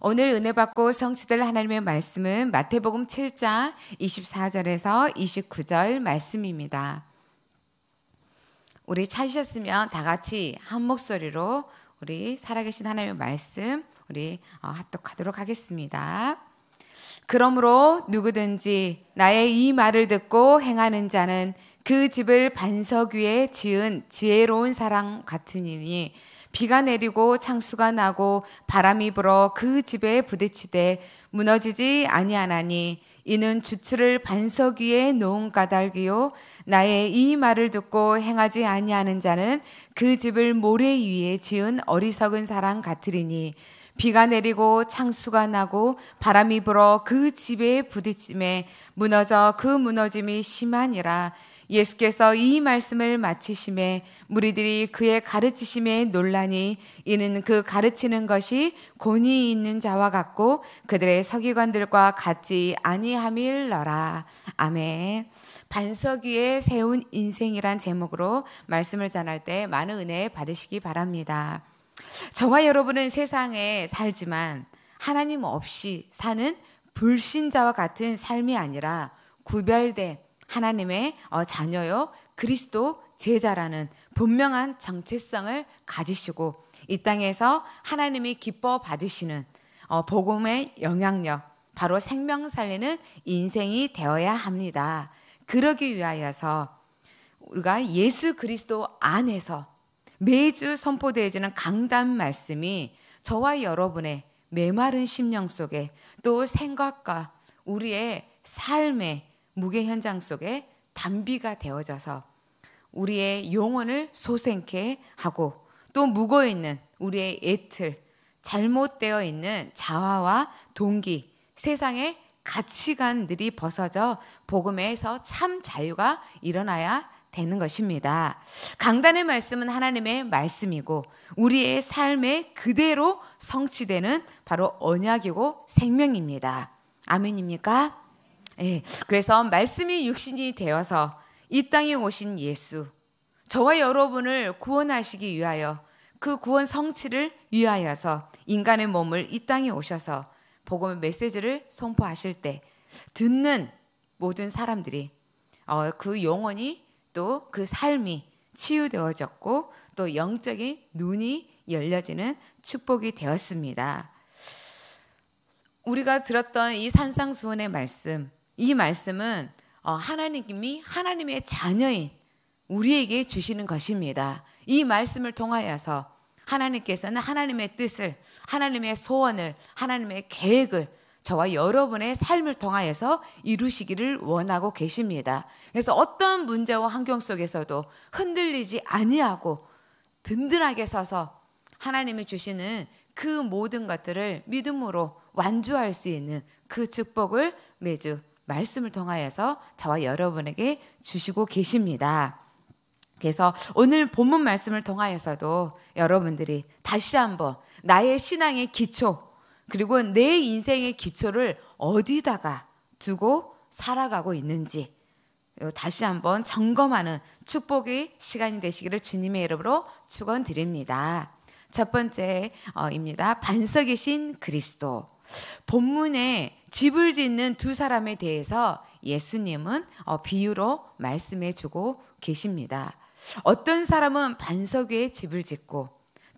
오늘 은혜 받고 성취될 하나님의 말씀은 마태복음 7장 24절에서 29절 말씀입니다. 우리 찾으셨으면 다 같이 한 목소리로 우리 살아계신 하나님의 말씀 우리 어, 합독하도록 하겠습니다. 그러므로 누구든지 나의 이 말을 듣고 행하는 자는 그 집을 반석 위에 지은 지혜로운 사람 같으니니 비가 내리고 창수가 나고 바람이 불어 그 집에 부딪히되 무너지지 아니하나니 이는 주추를 반석 위에 놓은 까닭이요 나의 이 말을 듣고 행하지 아니하는 자는 그 집을 모래 위에 지은 어리석은 사람 같으리니 비가 내리고 창수가 나고 바람이 불어 그 집에 부딪힘에 무너져 그 무너짐이 심하니라 예수께서 이 말씀을 마치심에 무리들이 그의 가르치심에 논란이 이는 그 가르치는 것이 권위 있는 자와 같고 그들의 서기관들과 같지 아니함일러라. 아멘. 반석 위에 세운 인생이란 제목으로 말씀을 전할 때 많은 은혜 받으시기 바랍니다. 저와 여러분은 세상에 살지만 하나님 없이 사는 불신자와 같은 삶이 아니라 구별된 하나님의 어, 자녀요 그리스도 제자라는 분명한 정체성을 가지시고 이 땅에서 하나님이 기뻐 받으시는 어, 복음의 영향력 바로 생명 살리는 인생이 되어야 합니다. 그러기 위하여서 우리가 예수 그리스도 안에서 매주 선포되어지는 강단 말씀이 저와 여러분의 메마른 심령 속에 또 생각과 우리의 삶에 무게 현장 속에 담비가 되어져서 우리의 영혼을 소생케 하고 또 묵어 있는 우리의 애틀, 잘못되어 있는 자화와 동기, 세상의 가치관들이 벗어져 복음에서 참 자유가 일어나야 되는 것입니다. 강단의 말씀은 하나님의 말씀이고 우리의 삶에 그대로 성취되는 바로 언약이고 생명입니다. 아멘입니까? 예, 그래서 말씀이 육신이 되어서 이 땅에 오신 예수, 저와 여러분을 구원하시기 위하여 그 구원 성취를 위하여서 인간의 몸을 이 땅에 오셔서 복음의 메시지를 선포하실 때 듣는 모든 사람들이 어, 그 영혼이 또 그 삶이 치유되어졌고 또 영적인 눈이 열려지는 축복이 되었습니다. 우리가 들었던 이산상수원의 말씀 이 말씀은 어, 하나님이 하나님의 자녀인 우리에게 주시는 것입니다. 이 말씀을 통하여서 하나님께서는 하나님의 뜻을, 하나님의 소원을, 하나님의 계획을 저와 여러분의 삶을 통하여서 이루시기를 원하고 계십니다. 그래서 어떤 문제와 환경 속에서도 흔들리지 아니하고 든든하게 서서 하나님이 주시는 그 모든 것들을 믿음으로 완주할 수 있는 그 축복을 매주 말씀을 통하여서 저와 여러분에게 주시고 계십니다. 그래서 오늘 본문 말씀을 통하여서도 여러분들이 다시 한번 나의 신앙의 기초, 그리고 내 인생의 기초를 어디다가 두고 살아가고 있는지 다시 한번 점검하는 축복의 시간이 되시기를 주님의 이름으로 축원드립니다. 첫 번째입니다. 어, 반석이신 그리스도. 본문에 집을 짓는 두 사람에 대해서 예수님은 어, 비유로 말씀해 주고 계십니다. 어떤 사람은 반석 위에 집을 짓고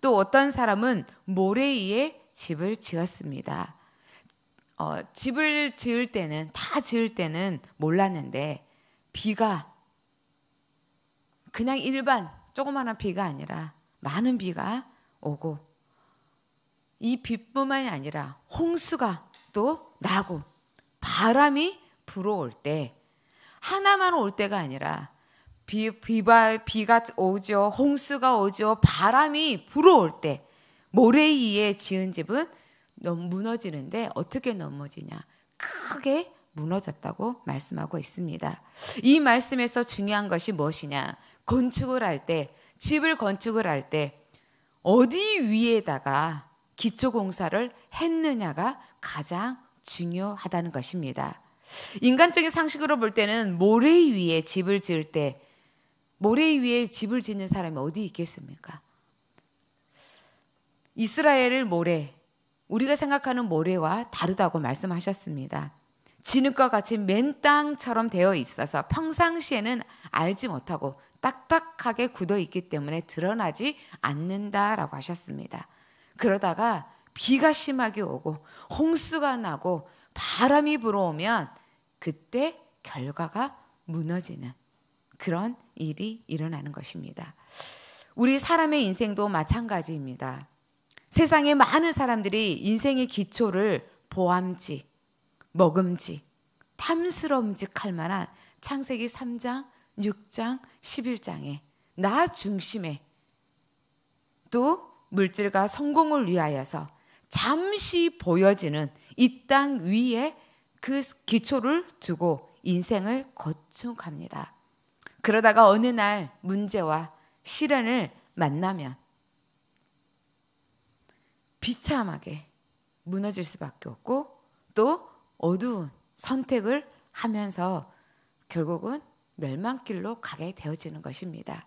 또 어떤 사람은 모래 위에 집을 지었습니다. 어, 집을 지을 때는 다 지을 때는 몰랐는데 비가 그냥 일반 조그마한 비가 아니라 많은 비가 오고 이 비뿐만이 아니라 홍수가 또 나고 바람이 불어올 때 하나만 올 때가 아니라 비, 비바, 비가 오죠. 홍수가 오죠. 바람이 불어올 때 모래 위에 지은 집은 무너지는데 어떻게 넘어지냐. 크게 무너졌다고 말씀하고 있습니다. 이 말씀에서 중요한 것이 무엇이냐. 건축을 할 때, 집을 건축을 할 때, 어디 위에다가 기초공사를 했느냐가 가장 중요하다는 것입니다. 인간적인 상식으로 볼 때는 모래 위에 집을 지을 때 모래 위에 집을 짓는 사람이 어디 있겠습니까? 이스라엘을 모래, 우리가 생각하는 모래와 다르다고 말씀하셨습니다. 진흙과 같이 맨 땅처럼 되어 있어서 평상시에는 알지 못하고 딱딱하게 굳어 있기 때문에 드러나지 않는다라고 하셨습니다. 그러다가 비가 심하게 오고 홍수가 나고 바람이 불어오면 그때 결과가 무너지는 그런 일이 일어나는 것입니다. 우리 사람의 인생도 마찬가지입니다. 세상에 많은 사람들이 인생의 기초를 보암직, 먹음직, 탐스러움직할 만한 창세기 3장, 6장, 11장에 나 중심에 또 물질과 성공을 위하여서 잠시 보여지는 이 땅 위에 그 기초를 두고 인생을 거쳐갑니다. 그러다가 어느 날 문제와 시련을 만나면 비참하게 무너질 수밖에 없고 또 어두운 선택을 하면서 결국은 멸망길로 가게 되어지는 것입니다.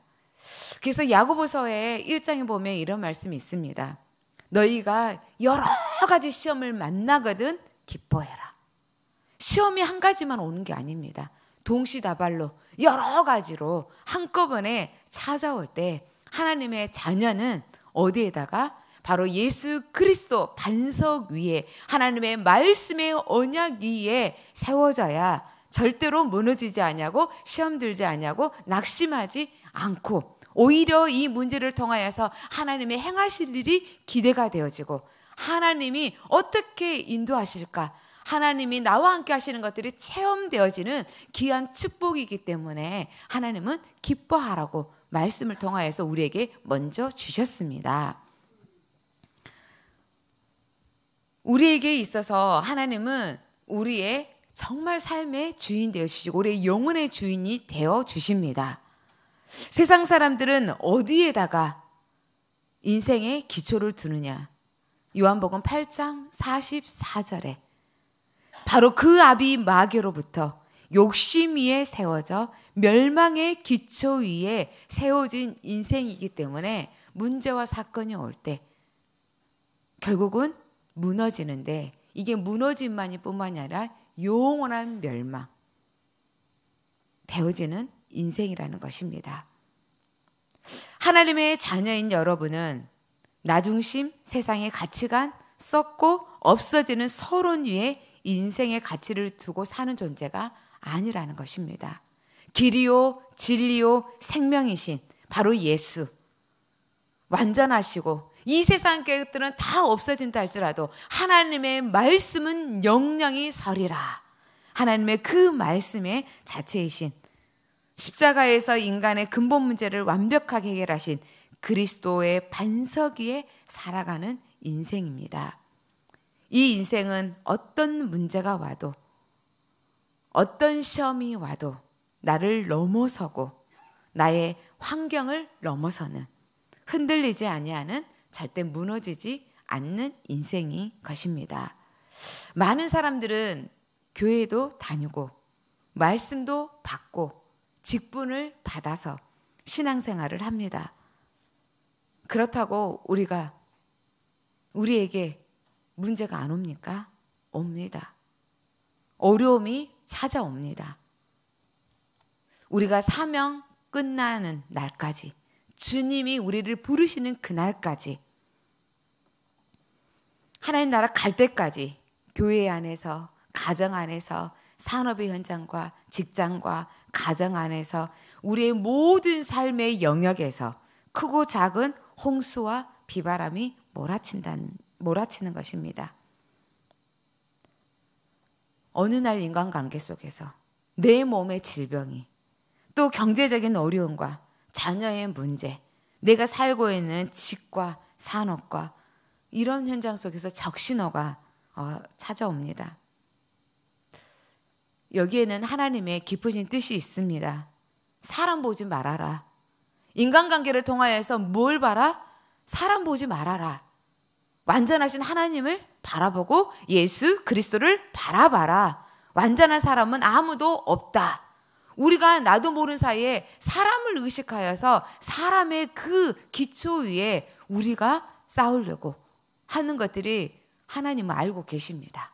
그래서 야고보서의 1장에 보면 이런 말씀이 있습니다. 너희가 여러 가지 시험을 만나거든 기뻐해라. 시험이 한 가지만 오는 게 아닙니다. 동시다발로 여러 가지로 한꺼번에 찾아올 때 하나님의 자녀는 어디에다가 바로 예수 그리스도 반석 위에 하나님의 말씀의 언약 위에 세워져야 절대로 무너지지 않냐고 시험 들지 않냐고 낙심하지 않고 오히려 이 문제를 통하여서 하나님의 행하실 일이 기대가 되어지고 하나님이 어떻게 인도하실까? 하나님이 나와 함께 하시는 것들이 체험되어지는 귀한 축복이기 때문에 하나님은 기뻐하라고 말씀을 통하여서 우리에게 먼저 주셨습니다. 우리에게 있어서 하나님은 우리의 정말 삶의 주인 되어주시고 우리의 영혼의 주인이 되어 주십니다. 세상 사람들은 어디에다가 인생의 기초를 두느냐. 요한복음 8장 44절에 바로 그 아비 마귀로부터 욕심 위에 세워져 멸망의 기초 위에 세워진 인생이기 때문에 문제와 사건이 올 때 결국은 무너지는데 이게 무너짐만이 뿐만 아니라 영원한 멸망. 되어지는 인생이라는 것입니다. 하나님의 자녀인 여러분은 나중심 세상의 가치관 썩고 없어지는 서론 위에 인생의 가치를 두고 사는 존재가 아니라는 것입니다. 길이요, 진리요, 생명이신 바로 예수. 완전하시고 이 세상 계획들은 다 없어진다 할지라도 하나님의 말씀은 영영이 서리라. 하나님의 그 말씀의 자체이신 십자가에서 인간의 근본 문제를 완벽하게 해결하신 그리스도의 반석 위에 살아가는 인생입니다. 이 인생은 어떤 문제가 와도 어떤 시험이 와도 나를 넘어서고 나의 환경을 넘어서는 흔들리지 아니하는 절대 무너지지 않는 인생이 것입니다. 많은 사람들은 교회도 다니고 말씀도 받고 직분을 받아서 신앙생활을 합니다. 그렇다고 우리가 우리에게 문제가 안 옵니까? 옵니다. 어려움이 찾아옵니다. 우리가 사명 끝나는 날까지 주님이 우리를 부르시는 그날까지 하나님 나라 갈 때까지 교회 안에서 가정 안에서 산업의 현장과 직장과 가정 안에서 우리의 모든 삶의 영역에서 크고 작은 홍수와 비바람이 몰아친다 몰아치는 것입니다. 어느 날 인간관계 속에서 내 몸의 질병이 또 경제적인 어려움과 자녀의 문제, 내가 살고 있는 직과 산업과 이런 현장 속에서 적신호가 어, 찾아옵니다. 여기에는 하나님의 깊으신 뜻이 있습니다. 사람 보지 말아라. 인간관계를 통하여서 뭘 봐라? 사람 보지 말아라. 완전하신 하나님을 바라보고 예수 그리스도를 바라봐라. 완전한 사람은 아무도 없다. 우리가 나도 모르는 사이에 사람을 의식하여서 사람의 그 기초 위에 우리가 싸우려고 하는 것들이 하나님은 알고 계십니다.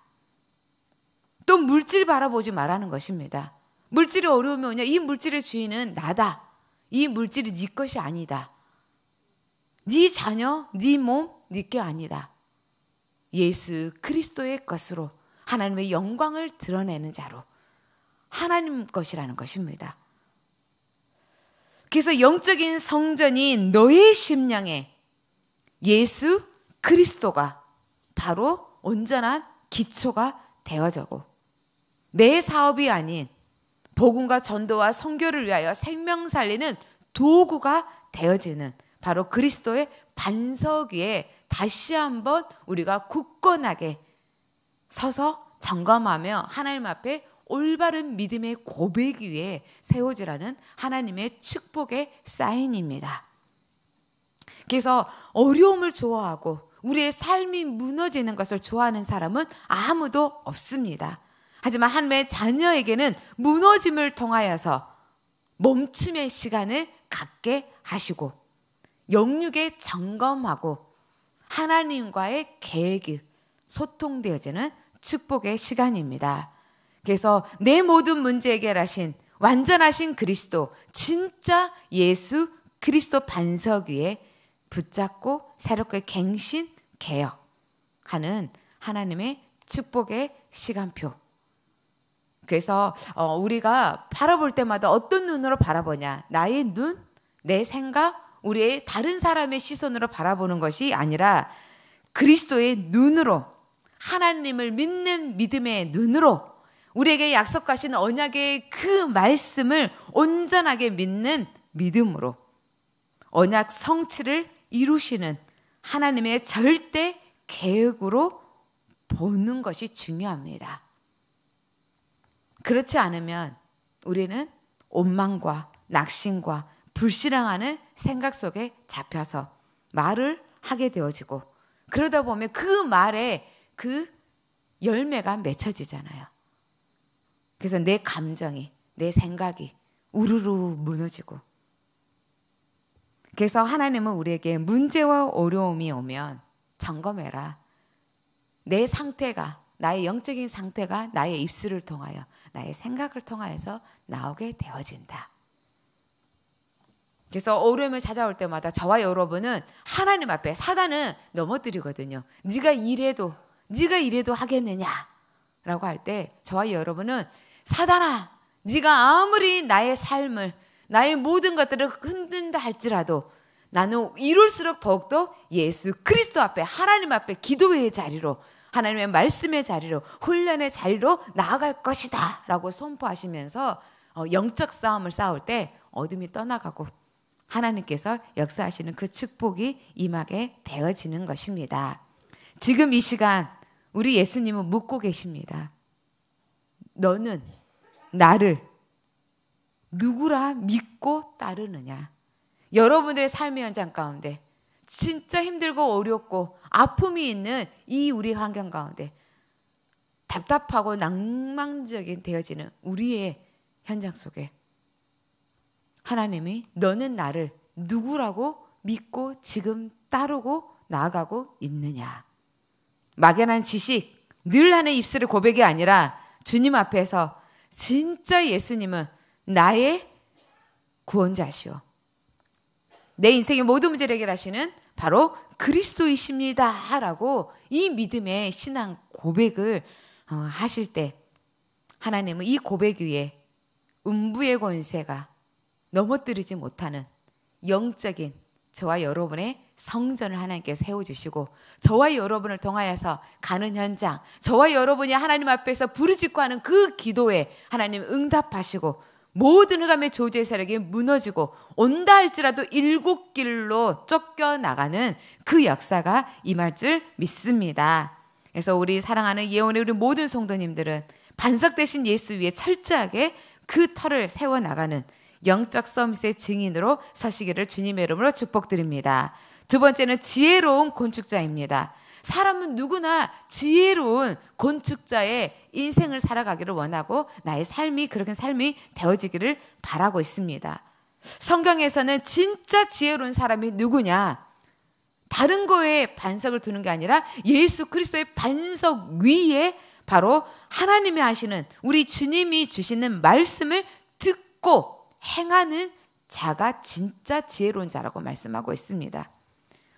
또 물질 바라보지 말라는 것입니다. 물질이 어려우면 뭐냐? 이 물질의 주인은 나다. 이 물질이 네 것이 아니다. 네 자녀, 네 몸, 네게 아니다. 예수 그리스도의 것으로 하나님의 영광을 드러내는 자로 하나님 것이라는 것입니다. 그래서 영적인 성전인 너의 심령에 예수 그리스도가 바로 온전한 기초가 되어져고 내 사업이 아닌 복음과 전도와 성교를 위하여 생명 살리는 도구가 되어지는 바로 그리스도의 반석 위에 다시 한번 우리가 굳건하게 서서 점검하며 하나님 앞에 올바른 믿음의 고백 위에 세워지라는 하나님의 축복의 사인입니다. 그래서 어려움을 좋아하고 우리의 삶이 무너지는 것을 좋아하는 사람은 아무도 없습니다. 하지만 하나님의 자녀에게는 무너짐을 통하여서 멈춤의 시간을 갖게 하시고 영육에 점검하고 하나님과의 계획이 소통되어지는 축복의 시간입니다. 그래서 내 모든 문제 해결하신 완전하신 그리스도, 진짜 예수 그리스도 반석 위에 붙잡고 새롭게 갱신 개혁하는 하나님의 축복의 시간표. 그래서 어, 우리가 바라볼 때마다 어떤 눈으로 바라보냐. 나의 눈, 내 생각, 우리의 다른 사람의 시선으로 바라보는 것이 아니라 그리스도의 눈으로 하나님을 믿는 믿음의 눈으로 우리에게 약속하신 언약의 그 말씀을 온전하게 믿는 믿음으로 언약 성취를 이루시는 하나님의 절대 계획으로 보는 것이 중요합니다. 그렇지 않으면 우리는 원망과 낙심과 불신앙하는 생각 속에 잡혀서 말을 하게 되어지고 그러다 보면 그 말에 그 열매가 맺혀지잖아요. 그래서 내 감정이, 내 생각이 우르르 무너지고. 그래서 하나님은 우리에게 문제와 어려움이 오면 점검해라. 내 상태가 나의 영적인 상태가 나의 입술을 통하여 나의 생각을 통하여서 나오게 되어진다. 그래서 어려움이 찾아올 때마다 저와 여러분은 하나님 앞에 사단은 넘어뜨리거든요. 네가 이래도 네가 이래도 하겠느냐라고 할 때 저와 여러분은 사단아 네가 아무리 나의 삶을 나의 모든 것들을 흔든다 할지라도 나는 이럴수록 더욱더 예수 그리스도 앞에 하나님 앞에 기도의 자리로 하나님의 말씀의 자리로 훈련의 자리로 나아갈 것이다라고 선포하시면서 어, 영적 싸움을 싸울 때 어둠이 떠나가고 하나님께서 역사하시는 그 축복이 임하게 되어지는 것입니다. 지금 이 시간 우리 예수님은 묻고 계십니다. 너는 나를 누구라 믿고 따르느냐? 여러분들의 삶의 현장 가운데 진짜 힘들고 어렵고 아픔이 있는 이 우리 환경 가운데 답답하고 낭망적인 되어지는 우리의 현장 속에 하나님이 너는 나를 누구라고 믿고 지금 따르고 나아가고 있느냐. 막연한 지식, 늘 하는 입술의 고백이 아니라 주님 앞에서 진짜 예수님은 나의 구원자시오. 내 인생의 모든 문제를 해결하시는 바로 그리스도이십니다라고 이 믿음의 신앙 고백을 어, 하실 때 하나님은 이 고백 위에 음부의 권세가 넘어뜨리지 못하는 영적인 저와 여러분의 성전을 하나님께 세워주시고 저와 여러분을 통하여서 가는 현장 저와 여러분이 하나님 앞에서 부르짖고 하는 그 기도에 하나님 응답하시고 모든 흑암의 조제 세력이 무너지고 온다 할지라도 일곱 길로 쫓겨나가는 그 역사가 임할 줄 믿습니다. 그래서 우리 사랑하는 예원의 우리 모든 성도님들은 반석 대신 예수 위에 철저하게 그 털을 세워나가는 영적 서밋의 증인으로 서시기를 주님의 이름으로 축복드립니다. 두 번째는 지혜로운 건축자입니다. 사람은 누구나 지혜로운 건축자의 인생을 살아가기를 원하고 나의 삶이 그렇게 삶이 되어지기를 바라고 있습니다. 성경에서는 진짜 지혜로운 사람이 누구냐? 다른 거에 반석을 두는 게 아니라 예수 그리스도의 반석 위에 바로 하나님이 하시는 우리 주님이 주시는 말씀을 듣고 행하는 자가 진짜 지혜로운 자라고 말씀하고 있습니다.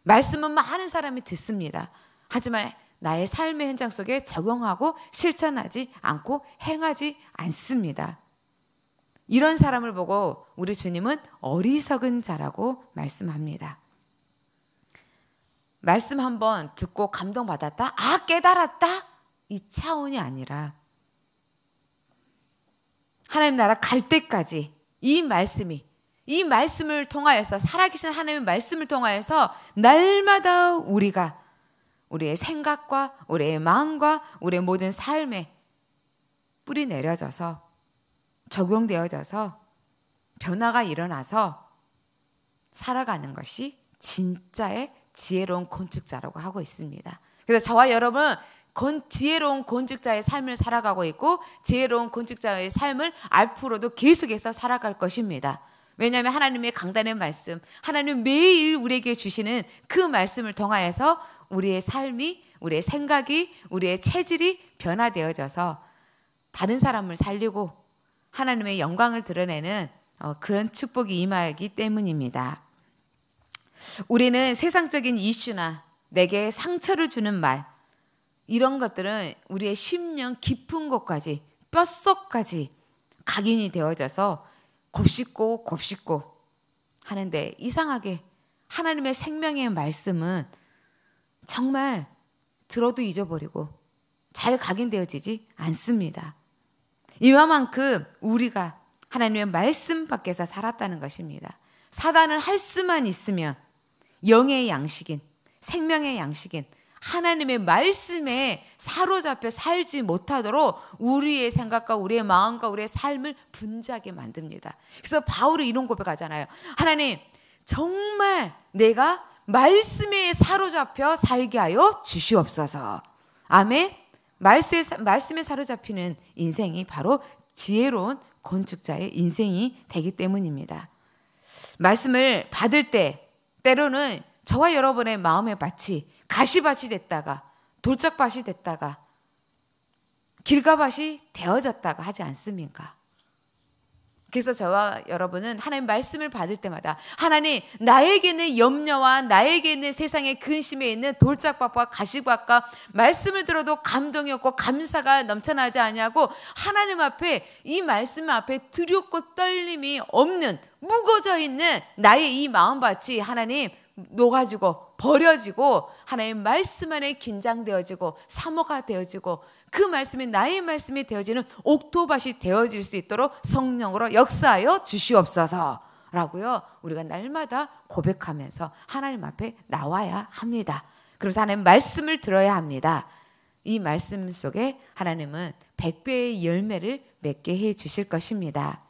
말씀은 많은 사람이 듣습니다. 하지만 나의 삶의 현장 속에 적용하고 실천하지 않고 행하지 않습니다. 이런 사람을 보고 우리 주님은 어리석은 자라고 말씀합니다. 말씀 한번 듣고 감동받았다? 아, 깨달았다? 이 차원이 아니라 하나님 나라 갈 때까지 이 말씀이 이 말씀을 통하여서 살아계신 하나님의 말씀을 통하여서 날마다 우리가 우리의 생각과 우리의 마음과 우리의 모든 삶에 뿌리 내려져서 적용되어져서 변화가 일어나서 살아가는 것이 진짜의 지혜로운 건축자라고 하고 있습니다. 그래서 저와 여러분 건, 지혜로운 건축자의 삶을 살아가고 있고 지혜로운 건축자의 삶을 앞으로도 계속해서 살아갈 것입니다. 왜냐하면 하나님의 강단의 말씀, 하나님 매일 우리에게 주시는 그 말씀을 통하여서 우리의 삶이, 우리의 생각이, 우리의 체질이 변화되어져서 다른 사람을 살리고 하나님의 영광을 드러내는 어, 그런 축복이 임하기 때문입니다. 우리는 세상적인 이슈나 내게 상처를 주는 말, 이런 것들은 우리의 심령 깊은 곳까지, 뼛속까지 각인이 되어져서 곱씹고 곱씹고 하는데 이상하게 하나님의 생명의 말씀은 정말 들어도 잊어버리고 잘 각인되어지지 않습니다. 이와 만큼 우리가 하나님의 말씀 밖에서 살았다는 것입니다. 사단을 할 수만 있으면 영의 양식인 생명의 양식인 하나님의 말씀에 사로잡혀 살지 못하도록 우리의 생각과 우리의 마음과 우리의 삶을 분자하게 만듭니다. 그래서 바울은 이런 고백하잖아요. 하나님, 정말 내가 말씀에 사로잡혀 살게 하여 주시옵소서. 아멘. 말씀에, 말씀에 사로잡히는 인생이 바로 지혜로운 건축자의 인생이 되기 때문입니다. 말씀을 받을 때 때로는 저와 여러분의 마음의 밭이 가시밭이 됐다가 돌짝밭이 됐다가 길가밭이 되어졌다가 하지 않습니까? 그래서 저와 여러분은 하나님 말씀을 받을 때마다 하나님 나에게는 염려와 나에게는 세상의 근심에 있는 돌짝밥과 가시밥과 말씀을 들어도 감동이 없고 감사가 넘쳐나지 않냐고 하나님 앞에 이 말씀 앞에 두렵고 떨림이 없는 무거져 있는 나의 이 마음밭이 하나님 녹아지고 버려지고 하나님의 말씀 안에 긴장되어지고 사모가 되어지고 그 말씀이 나의 말씀이 되어지는 옥토밭이 되어질 수 있도록 성령으로 역사하여 주시옵소서. 라고요. 우리가 날마다 고백하면서 하나님 앞에 나와야 합니다. 그래서 하나님 말씀을 들어야 합니다. 이 말씀 속에 하나님은 백배의 열매를 맺게 해 주실 것입니다.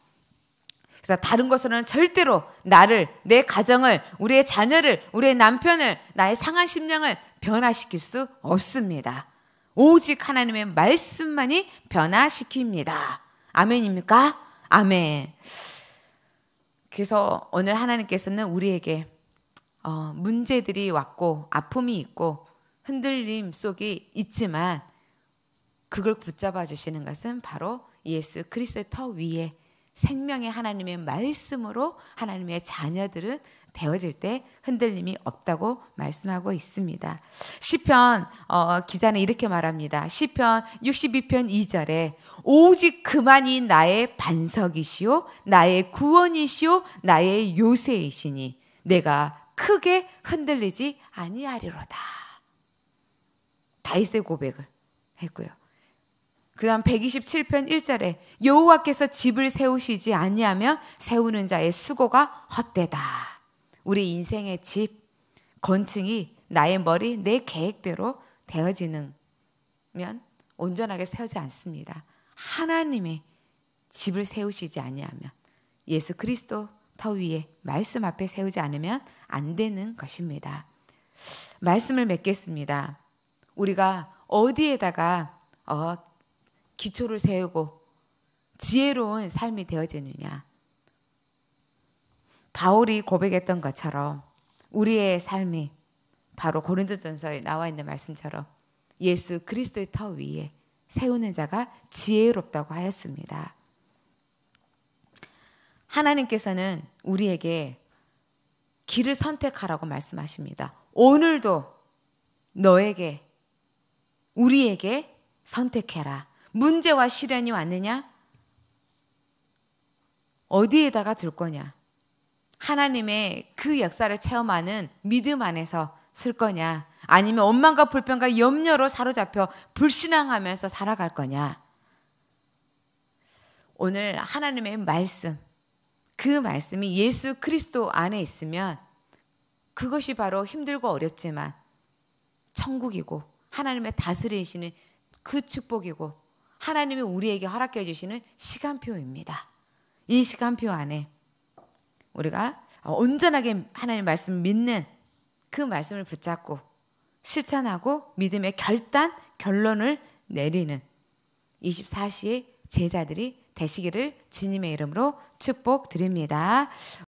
그래서 다른 것으로는 절대로 나를, 내 가정을, 우리의 자녀를, 우리의 남편을, 나의 상한 심령을 변화시킬 수 없습니다. 오직 하나님의 말씀만이 변화시킵니다. 아멘입니까? 아멘. 그래서 오늘 하나님께서는 우리에게 어, 문제들이 왔고 아픔이 있고 흔들림 속이 있지만 그걸 붙잡아 주시는 것은 바로 예수 그리스도 위에 생명의 하나님의 말씀으로 하나님의 자녀들은 되어질 때 흔들림이 없다고 말씀하고 있습니다. 시편 어, 기자는 이렇게 말합니다. 시편 62편 2절에 오직 그만이 나의 반석이시요 나의 구원이시요 나의 요새이시니 내가 크게 흔들리지 아니하리로다. 다윗의 고백을 했고요. 그다음 127편 1절에 여호와께서 집을 세우시지 아니하며 세우는 자의 수고가 헛되다. 우리 인생의 집 건층이 나의 머리 내 계획대로 되어지는 면 온전하게 세우지 않습니다. 하나님의 집을 세우시지 아니하면 예수 그리스도 터 위에 말씀 앞에 세우지 않으면 안 되는 것입니다. 말씀을 맺겠습니다. 우리가 어디에다가 어, 기초를 세우고 지혜로운 삶이 되어지느냐. 바울이 고백했던 것처럼 우리의 삶이 바로 고린도전서에 나와 있는 말씀처럼 예수 그리스도의 터 위에 세우는 자가 지혜롭다고 하였습니다. 하나님께서는 우리에게 길을 선택하라고 말씀하십니다. 오늘도 너에게 우리에게 선택해라. 문제와 시련이 왔느냐? 어디에다가 둘 거냐? 하나님의 그 역사를 체험하는 믿음 안에서 쓸 거냐? 아니면 원망과 불평과 염려로 사로잡혀 불신앙하면서 살아갈 거냐? 오늘 하나님의 말씀, 그 말씀이 예수 그리스도 안에 있으면 그것이 바로 힘들고 어렵지만 천국이고 하나님의 다스리시는 그 축복이고 하나님이 우리에게 허락해 주시는 시간표입니다. 이 시간표 안에 우리가 온전하게 하나님 말씀 믿는 그 말씀을 붙잡고 실천하고 믿음의 결단, 결론을 내리는 24시의 제자들이 되시기를 주님의 이름으로 축복드립니다.